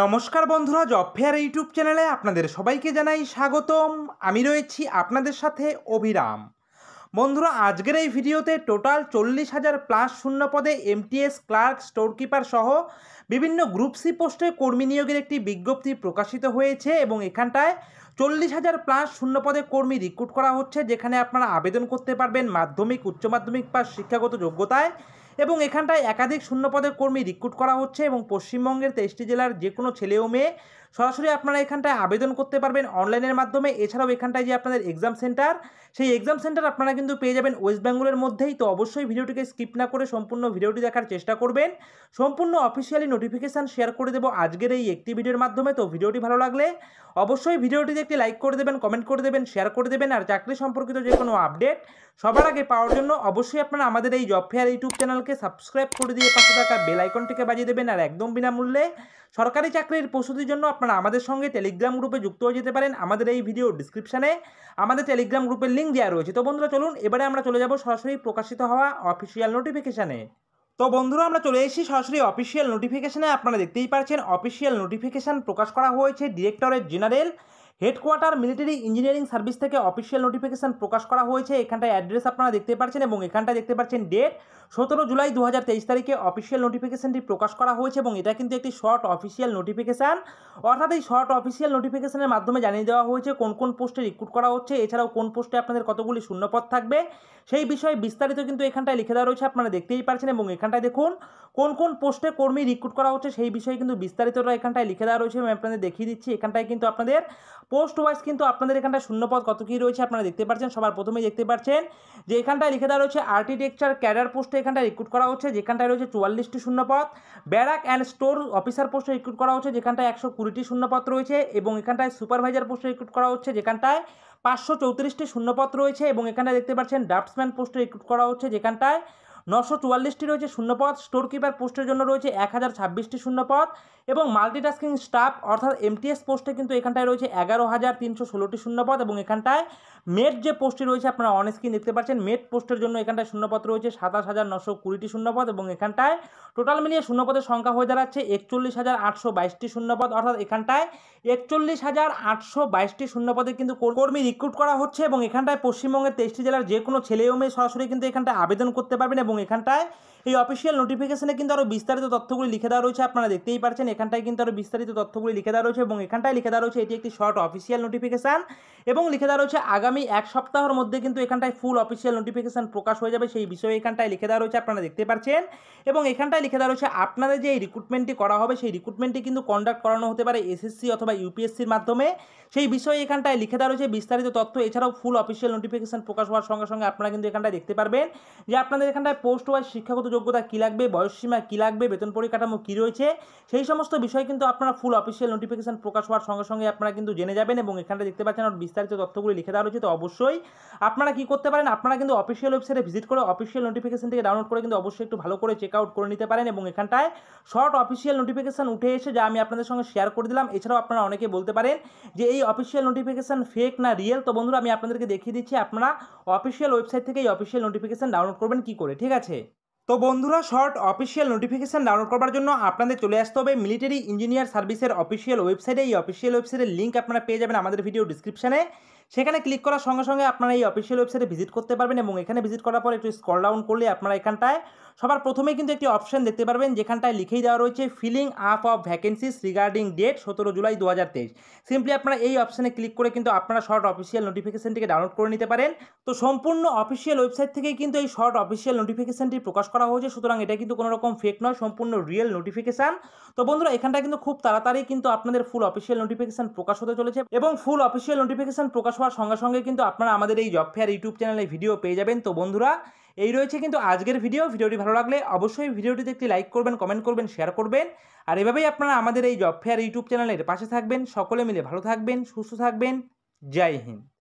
নমস্কার বন্ধুরা job fair YouTube চ্যানেলে আপনাদের সবাইকে জানাই স্বাগতম আমি রয়েছি আপনাদের সাথে অভিরাম বন্ধুরা আজকের এই ভিডিওতে টোটাল চল্লিশ হাজার প্লাস শূন্য পদে এমটিএস ক্লার্ক স্টোরকিপার সহ বিভিন্ন গ্রুপ সি পোস্টে কর্মী নিয়োগের একটি বিজ্ঞপ্তি প্রকাশিত হয়েছে এবং এখানটায় চল্লিশ হাজার প্লাস শূন্য পদে কর্মী রিক্রুট করা হচ্ছে যেখানে আপনারা আবেদন করতে পারবেন মাধ্যমিক উচ্চ মাধ্যমিক বা শিক্ষাগত যোগ্যতায় এবং এখানটায় একাধিক শূন্যপদের কর্মী রিক্রুট করা হচ্ছে এবং পশ্চিমবঙ্গের তেইশটি জেলার যে কোনো ছেলে ও মেয়ে সরাসরি আপনারা এখানটায় আবেদন করতে পারবেন অনলাইনের মাধ্যমে এছাড়াও এখানটায় যে আপনাদের এক্সাম সেন্টার সেই এক্সাম সেন্টার আপনারা কিন্তু পেয়ে যাবেন ওয়েস্ট বেঙ্গলের মধ্যেই তো অবশ্যই ভিডিওটিকে স্কিপ না করে সম্পূর্ণ ভিডিওটি দেখার চেষ্টা করবেন সম্পূর্ণ অফিসিয়ালি নোটিফিকেশান শেয়ার করে দেবো আজকের এই একটি ভিডিওর মাধ্যমে তো ভিডিওটি ভালো লাগলে অবশ্যই ভিডিওটিতে একটি লাইক করে দেবেন কমেন্ট করে দেবেন শেয়ার করে দেবেন আর চাকরি সম্পর্কিত যে কোনো আপডেট সবার আগে পাওয়ার জন্য অবশ্যই আপনারা আমাদের এই জব ফেয়ার ইউটিউব চ্যানেলকে সাবস্ক্রাইব করে দিয়ে পাশে থাকা বেল আইকনটিকে বাজিয়ে দেবেন আর একদম বিনামূল্যে সরকারি চাকরির প্রস্তুতির জন্য আপনারা আমাদের সঙ্গে টেলিগ্রাম গ্রুপে যুক্ত হয়ে যেতে পারেন আমাদের এই ভিডিও ডিসক্রিপশানে আমাদের টেলিগ্রাম গ্রুপের লিঙ্ক দেওয়া রয়েছে তো বন্ধুরা চলুন এবারে আমরা চলে যাব সরাসরি প্রকাশিত হওয়া অফিসিয়াল নোটিফিকেশানে তো বন্ধুরা আমরা চলে এসেছি সরাসরি অফিসিয়াল নোটিফিকেশানে আপনারা দেখতেই পাচ্ছেন অফিসিয়াল নোটিফিকেশান প্রকাশ করা হয়েছে directorate general headquarter military engineering service থেকে অফিসিয়াল নোটিফিকেশান প্রকাশ করা হয়েছে এখানটায় অ্যাড্রেস আপনারা দেখতে পাচ্ছেন এবং এখানটায় দেখতে পাচ্ছেন ডেট সতেরো জুলাই দু তারিখে অফিসিয়াল নোটিফিকেশানটি প্রকাশ করা হয়েছে এবং এটা কিন্তু একটি শর্ট অফিসিয়াল নোটিফিকেশান অর্থাৎ এই শর্ট অফিসিয়াল নোটিফিকেশানের মাধ্যমে জানিয়ে দেওয়া হয়েছে কোন কোন পোস্টে রিক্রুট করা হচ্ছে এছাড়াও কোন পোস্টে আপনাদের কতগুলি শূন্যপদ থাকবে সেই বিষয়ে বিস্তারিত কিন্তু এখানটায় লিখে দেওয়া রয়েছে আপনারা দেখতেই পারছেন এবং এখানটায় দেখুন কোন কোন পোস্টে কর্মী রিক্রুট করা হচ্ছে সেই বিষয়ে কিন্তু বিস্তারিতরা এখানটায় লিখে দেওয়া রয়েছে আমি আপনাদের দেখিয়ে দিচ্ছি এখানটায় কিন্তু আপনাদের পোস্ট ওয়াইজ কিন্তু আপনাদের এখানটায় শূন্যপদ কত কী রয়েছে আপনারা দেখতে পাচ্ছেন সবার প্রথমেই দেখতে পাচ্ছেন যে এখানটায় লিখে দেওয়া রয়েছে আর্কিটেকচার ক্যাডার পোস্ট পোস্টে এখানটায় রিক্রুট করা হচ্ছে যেখানটায় রয়েছে চুয়াল্লিশটি শূন্যপথ ব্যারাক অ্যান্ড স্টোর অফিসার পোস্টে রিক্রুট করা হচ্ছে যেখানটায় একশো কুড়িটি শূন্যপদ রয়েছে এবং এখানটায় সুপারভাইজার পোস্টে রিক্রুট করা হচ্ছে যেখানটায় পাঁচশো চৌত্রিশটি শূন্যপথ রয়েছে এবং এখানটায় দেখতে পাচ্ছেন ড্রাফটসম্যান পোস্টে রিক্রুট করা হচ্ছে যেখানটায় নশো চুয়াল্লিশটি রয়েছে শূন্যপদ স্টোর কিপার পোস্টের জন্য রয়েছে এক হাজার ছাব্বিশটি শূন্যপদ এবং মাল্টিটাস্কিং স্টাফ অর্থাৎ এমটিএস পোস্টে কিন্তু এখানটায় রয়েছে এগারো হাজার তিনশো ষোলোটি শূন্যপদ এবং এখানটায় মেট যে পোস্টটি রয়েছে আপনারা অনেক স্ক্রিন দেখতে পাচ্ছেন মেট পোস্টের জন্য এখানটায় শূন্যপদ রয়েছে সাতাশ হাজার নশো কুড়িটি শূন্যপদ এবং এখানটায় টোটাল মিলিয়ে শূন্যপদের সংখ্যা হয়ে দাঁড়াচ্ছে একচল্লিশ হাজার আটশো বাইশটি শূন্যপদ অর্থাৎ এখানটায় একচল্লিশ হাজার আটশো বাইশটি শূন্যপদে কিন্তু কর্মী রিক্রুট করা হচ্ছে এবং এখানটায় পশ্চিমবঙ্গের তেইশটি জেলার যে কোনো ছেলে ও মেয়ে সরাসরি কিন্তু এখানটায় আবেদন করতে পারবেন এবং এখানটায় এই অফিসিয়াল নোটিফিকেশনে কিন্তু আরও বিস্তারিত তথ্যগুলি লিখে দেওয়া রয়েছে আপনারা দেখতেই পারছেন এখানটায় কিন্তু আরও বিস্তারিত তথ্যগুলি লিখে দেওয়া রয়েছে এবং এখানটায় লিখে দেওয়া রয়েছে এটি একটি শর্ট অফিসিয়াল নোটিফিকেশান এবং লিখে দেওয়া রয়েছে আগামী এক সপ্তাহের মধ্যে কিন্তু এখানটায় ফুল অফিসিয়াল নোটিফিকেশান প্রকাশ হয়ে যাবে সেই বিষয়ে এখানটায় লিখে দেওয়া রয়েছে আপনারা দেখতে পাচ্ছেন এবং এখানটায় লিখে দেওয়া রয়েছে আপনাদের যে এই রিক্রুটমেন্টটি করা হবে সেই রিক্রুটমেন্টটি কিন্তু কন্ডাক্ট করানো হতে পারে এসএসসি অথবা ইউপিএসসির মাধ্যমে সেই বিষয়ে এখানটায় লিখে দেওয়া রয়েছে বিস্তারিত তথ্য এছাড়াও ফুল অফিসিয়াল নোটিফিকেশান প্রকাশ হওয়ার সঙ্গে সঙ্গে আপনারা কিন্তু এখানটায় দেখতে পারবেন যে আপনাদের এখানটায় পোস্ট ওয়াইজ শিক্ষাগত যোগ্যতা কী লাগবে বয়সসীমা কী লাগবে বেতন পরিকাঠামো কী রয়েছে সেই সমস্ত সমস্ত বিষয় কিন্তু আপনারা ফুল অফিসিয়াল নোটিফিকেশান প্রকাশ হওয়ার সঙ্গে সঙ্গে আপনারা কিন্তু জেনে যাবেন এবং এখানে দেখতে পাচ্ছেন আর বিস্তারিত তথ্যগুলি লিখে দেওয়া রয়েছে তো অবশ্যই আপনারা কি করতে পারেন আপনারা কিন্তু অফিসিয়াল ওয়েবসাইটে ভিজিট করে অফিসিয়াল নোটিফিকেশান থেকে ডাউনলোড করে কিন্তু অবশ্যই একটু ভালো করে চেক আউট করে নিতে পারেন এবং এখানটায় শর্ট অফিসিয়াল নোটিফিকেশান উঠে এসে যা আমি আপনাদের সঙ্গে শেয়ার করে দিলাম এছাড়াও আপনারা অনেকে বলতে পারেন যে এই অফিসিয়াল নোটিফিকেশান ফেক না রিয়েল তো বন্ধুরা আমি আপনাদেরকে দেখিয়ে দিচ্ছি আপনারা অফিসিয়াল ওয়েবসাইট থেকে এই অফিসিয়াল নোটিফিকেশান ডাউনলোড করবেন কি করে ঠিক আছে তো বন্ধুরা শর্ট অফিসিয়াল নোটিফিকেশান ডাউনলোড করার জন্য আপনাদের চলে আসতে হবে মিলিটারি ইঞ্জিনিয়ার সার্ভিসের অফিসিয়াল ওয়েবসাইটে এই অফিসিয়াল ওয়েবসাইটের লিঙ্ক আপনারা পেয়ে যাবেন আমাদের ভিডিও ডিসক্রিপশানে সেখানে ক্লিক করার সঙ্গে সঙ্গে আপনারা এই অফিসিয়াল ওয়েবসাইটে ভিজিট করতে পারবেন এবং এখানে ভিজিট করার পর একটু স্কল ডাউন করলে আপনারা এখানটায় সবার প্রথমে কিন্তু একটি অপশন দেখতে পারবেন যেখানটায় লিখেই দেওয়া রয়েছে filling up of vacancies regarding date সতেরো জুলাই দু হাজার তেইশ সিম্পলি আপনারা এই অপশানে ক্লিক করে কিন্তু আপনারা শর্ট অফিসিয়াল নোটিফিকেশনটিকে ডাউনলোড করে নিতে পারেন তো সম্পূর্ণ অফিসিয়াল ওয়েবসাইট থেকেই কিন্তু এই শর্ট অফিসিয়াল নোটিফিকেশনটি প্রকাশ করা হয়েছে সুতরাং এটা কিন্তু কোনো রকম ফেক নয় সম্পূর্ণ রিয়েল নোটিফিকেশান তো বন্ধুরা এখানটা কিন্তু খুব তাড়াতাড়ি কিন্তু আপনাদের ফুল অফিসিয়াল নোটিফিকেশান প্রকাশ হতে চলেছে এবং ফুল অফিসিয়াল নোটিফিকেশান প্রকাশ পাস হওয়ার সঙ্গে সঙ্গে কিন্তু আপনারা আমাদের এই জব ফেয়ার ইউটিউব চ্যানেলে ভিডিও পেয়ে যাবেন তো বন্ধুরা এই রয়েছে কিন্তু আজকের ভিডিও ভিডিওটি ভালো লাগলে অবশ্যই ভিডিওটিতে একটি লাইক করবেন কমেন্ট করবেন শেয়ার করবেন আর এভাবেই আপনারা আমাদের এই জব ফেয়ার ইউটিউব চ্যানেলের পাশে থাকবেন সকলে মিলে ভালো থাকবেন সুস্থ থাকবেন জয় হিন্দ